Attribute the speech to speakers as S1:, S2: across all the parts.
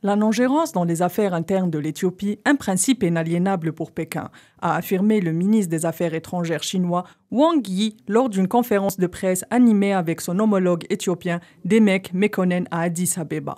S1: La non-gérance dans les affaires internes de l'Éthiopie, un principe inaliénable pour Pékin, a affirmé le ministre des Affaires étrangères chinois Wang Yi lors d'une conférence de presse animée avec son homologue éthiopien Demek Mekonen à Addis Abeba.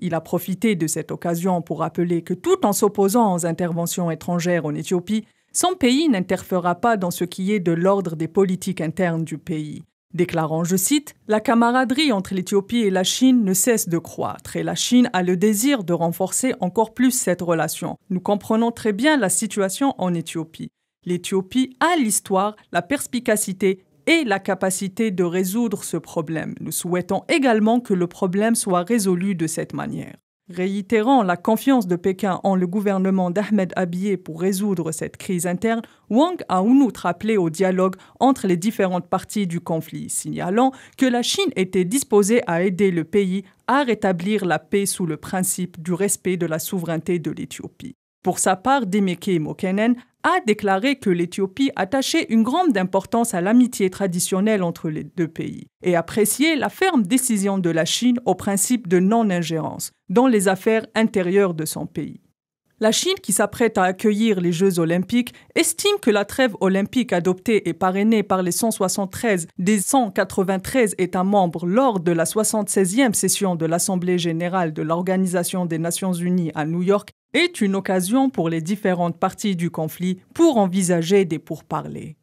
S1: Il a profité de cette occasion pour rappeler que tout en s'opposant aux interventions étrangères en Éthiopie, son pays n'interfera pas dans ce qui est de l'ordre des politiques internes du pays déclarant, je cite, La camaraderie entre l'Éthiopie et la Chine ne cesse de croître et la Chine a le désir de renforcer encore plus cette relation. Nous comprenons très bien la situation en Éthiopie. L'Éthiopie a l'histoire, la perspicacité et la capacité de résoudre ce problème. Nous souhaitons également que le problème soit résolu de cette manière. Réitérant la confiance de Pékin en le gouvernement d'Ahmed Abiy pour résoudre cette crise interne, Wang a en outre appelé au dialogue entre les différentes parties du conflit, signalant que la Chine était disposée à aider le pays à rétablir la paix sous le principe du respect de la souveraineté de l'Éthiopie. Pour sa part, Demeke Mokenen a déclaré que l'Éthiopie attachait une grande importance à l'amitié traditionnelle entre les deux pays et appréciait la ferme décision de la Chine au principe de non-ingérence dans les affaires intérieures de son pays. La Chine, qui s'apprête à accueillir les Jeux olympiques, estime que la trêve olympique adoptée et parrainée par les 173 des 193 États membres lors de la 76e session de l'Assemblée générale de l'Organisation des Nations unies à New York est une occasion pour les différentes parties du conflit pour envisager des pourparlers.